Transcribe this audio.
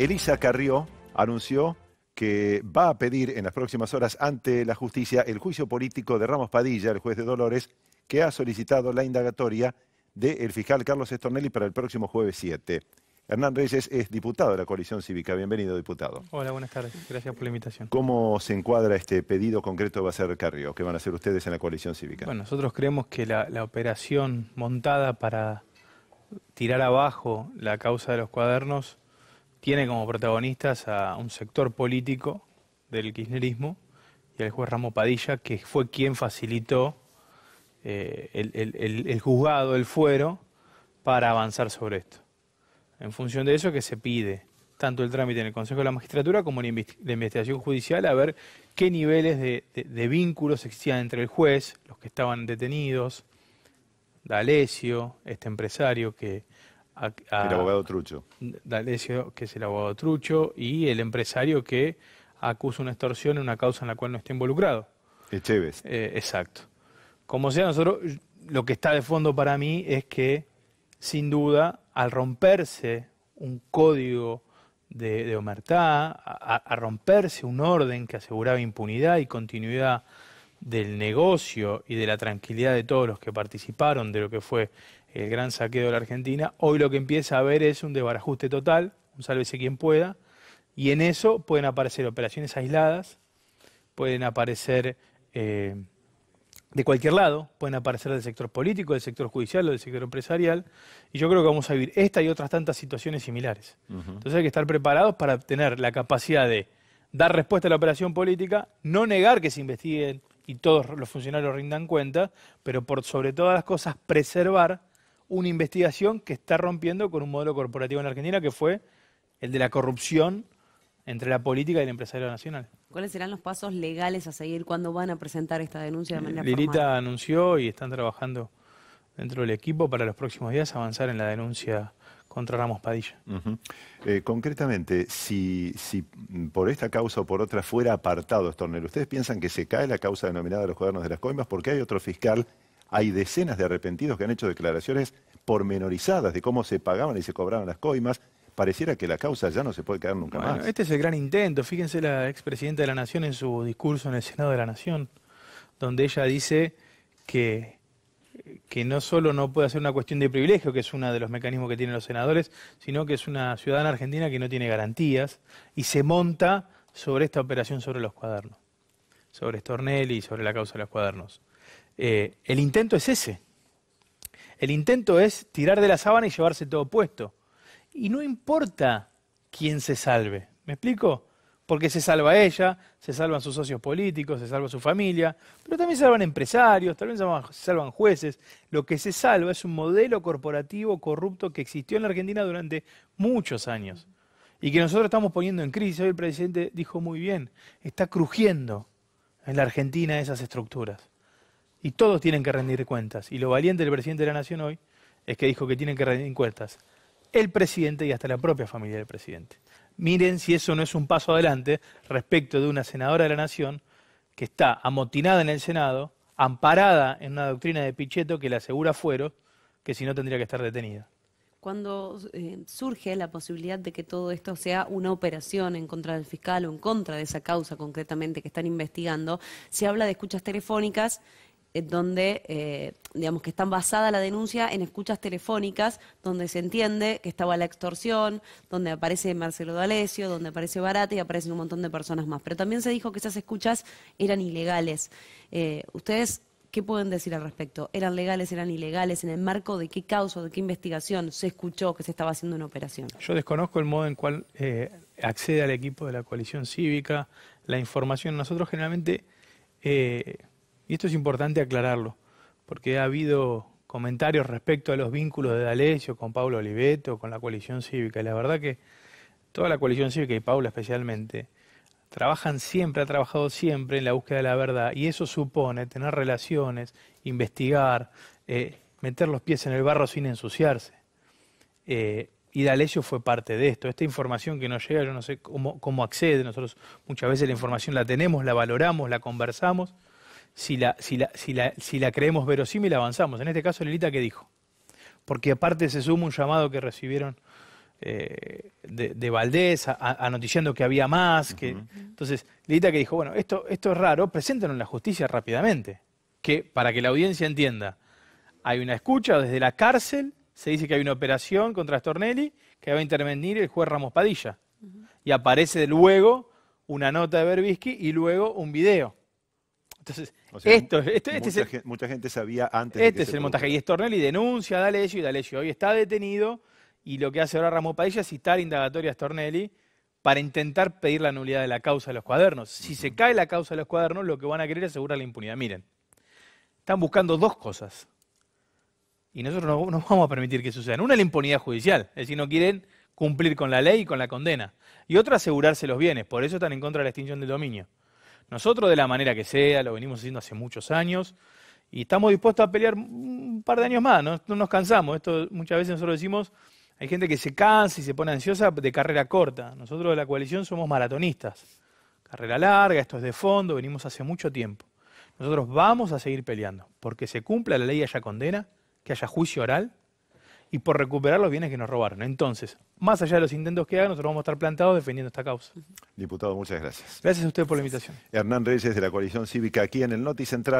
Elisa Carrió anunció que va a pedir en las próximas horas ante la justicia el juicio político de Ramos Padilla, el juez de Dolores, que ha solicitado la indagatoria del fiscal Carlos Estornelli para el próximo jueves 7. Hernán Reyes es diputado de la coalición cívica. Bienvenido, diputado. Hola, buenas tardes. Gracias por la invitación. ¿Cómo se encuadra este pedido concreto de va a ser Carrió? ¿Qué van a hacer ustedes en la coalición cívica? Bueno, nosotros creemos que la operación montada para tirar abajo la causa de los cuadernos tiene como protagonistas a un sector político del kirchnerismo y al juez Ramo Padilla, que fue quien facilitó eh, el, juzgado, el fuero, para avanzar sobre esto. En función de eso que se pide tanto el trámite en el Consejo de la Magistratura como la, la investigación judicial a ver qué niveles de, de, vínculos existían entre el juez, los que estaban detenidos, D'Alessio, este empresario que, el abogado Trucho. D'Alessio, que es el abogado Trucho, y el empresario que acusa una extorsión en una causa en la cual no está involucrado. Echeves. Eh, exacto. Como sea, nosotros, lo que está de fondo para mí es que, sin duda, al romperse un código de, de a romperse un orden que aseguraba impunidad y continuidad del negocio y de la tranquilidad de todos los que participaron de lo que fue el gran saqueo de la Argentina, hoy lo que empieza a haber es un desbarajuste total, un sálvese quien pueda, y en eso pueden aparecer operaciones aisladas, pueden aparecer eh, de cualquier lado, pueden aparecer del sector político, del sector judicial o del sector empresarial, y yo creo que vamos a vivir esta y otras tantas situaciones similares. Entonces hay que estar preparados para tener la capacidad de dar respuesta a la operación política, no negar que se investiguen y todos los funcionarios rindan cuenta, pero por sobre todas las cosas preservar una investigación que está rompiendo con un modelo corporativo en Argentina que fue el de la corrupción entre la política y el empresario nacional. ¿Cuáles serán los pasos legales a seguir cuando van a presentar esta denuncia de manera Lirita anunció y están trabajando dentro del equipo para los próximos días avanzar en la denuncia contra Ramos Padilla. Eh, concretamente, si, si, por esta causa o por otra fuera apartado Estornel, ¿ustedes piensan que se cae la causa denominada los cuadernos de las coimas? Porque hay otro fiscal, hay decenas de arrepentidos que han hecho declaraciones pormenorizadas de cómo se pagaban y se cobraban las coimas. Pareciera que la causa ya no se puede caer nunca más. Este es el gran intento. Fíjense la expresidenta de la Nación en su discurso en el Senado de la Nación, donde ella dice que que no solo no puede ser una cuestión de privilegio, que es uno de los mecanismos que tienen los senadores, sino que es una ciudadana argentina que no tiene garantías y se monta sobre esta operación sobre los cuadernos, sobre Stornelli y sobre la causa de los cuadernos. Eh, el intento es ese. El intento es tirar de la sábana y llevarse todo puesto. Y no importa quién se salve. ¿Me explico? porque se salva ella, se salvan sus socios políticos, se salva su familia, pero también se salvan empresarios, también se salvan jueces. Lo que se salva es un modelo corporativo corrupto que existió en la Argentina durante muchos años y que nosotros estamos poniendo en crisis. Hoy el presidente dijo muy bien, está crujiendo en la Argentina esas estructuras y todos tienen que rendir cuentas. Y lo valiente del presidente de la Nación hoy es que dijo que tienen que rendir cuentas el presidente y hasta la propia familia del presidente. Miren si eso no es un paso adelante respecto de una senadora de la Nación que está amotinada en el Senado, amparada en una doctrina de Pichetto que le asegura fuero, que si no tendría que estar detenida. Cuando eh, surge la posibilidad de que todo esto sea una operación en contra del fiscal o en contra de esa causa concretamente que están investigando, se habla de escuchas telefónicas donde, eh, digamos, que están basada la denuncia en escuchas telefónicas, donde se entiende que estaba la extorsión, donde aparece Marcelo D'Alessio, donde aparece Barata y aparecen un montón de personas más. Pero también se dijo que esas escuchas eran ilegales. Eh, ¿Ustedes qué pueden decir al respecto? ¿Eran legales, eran ilegales? ¿En el marco de qué causa, de qué investigación se escuchó que se estaba haciendo una operación? Yo desconozco el modo en cual eh, accede al equipo de la coalición cívica la información. Nosotros generalmente... Y esto es importante aclararlo, porque ha habido comentarios respecto a los vínculos de D'Alessio con Pablo Oliveto, con la coalición cívica. Y la verdad que toda la coalición cívica y Paula especialmente trabajan siempre, ha trabajado siempre en la búsqueda de la verdad. Y eso supone tener relaciones, investigar, eh, meter los pies en el barro sin ensuciarse. Eh, y D'Alessio fue parte de esto. Esta información que nos llega, yo no sé cómo accede. Nosotros muchas veces la información la tenemos, la valoramos, la conversamos si la, si la, la creemos verosímil, avanzamos. En este caso, Lilita, ¿qué dijo? Porque aparte se suma un llamado que recibieron eh, de, Valdés, a, que había más. Que, Entonces, Lilita que dijo, bueno, esto, esto es raro, preséntanos en la justicia rápidamente. Que, para que la audiencia entienda, hay una escucha desde la cárcel, se dice que hay una operación contra Stornelli, que va a intervenir el juez Ramos Padilla. Y aparece luego una nota de Berbisky y luego un video. Entonces, este mucha, gente sabía antes. de este que es el montaje. Y Stornelli denuncia a D'Alessio y D'Alessio hoy está detenido y lo que hace ahora Ramón Paella es citar indagatoria a Stornelli para intentar pedir la nulidad de la causa de los cuadernos. Si se cae la causa de los cuadernos, lo que van a querer es asegurar la impunidad. Miren, están buscando dos cosas. Y nosotros no, vamos a permitir que sucedan. Una, la impunidad judicial. Es decir, no quieren cumplir con la ley y con la condena. Y otra, asegurarse los bienes. Por eso están en contra de la extinción del dominio. Nosotros de la manera que sea, lo venimos haciendo hace muchos años y estamos dispuestos a pelear un par de años más, no, nos cansamos. Esto muchas veces nosotros decimos, hay gente que se cansa y se pone ansiosa de carrera corta. Nosotros de la coalición somos maratonistas. Carrera larga, esto es de fondo, venimos hace mucho tiempo. Nosotros vamos a seguir peleando, porque se cumpla la ley haya condena, que haya juicio oral y por recuperar los bienes que nos robaron. Entonces, más allá de los intentos que hagan, nosotros vamos a estar plantados defendiendo esta causa. Diputado, muchas gracias. Gracias a usted por la invitación. Hernán Reyes de la coalición cívica aquí en el Noti Central.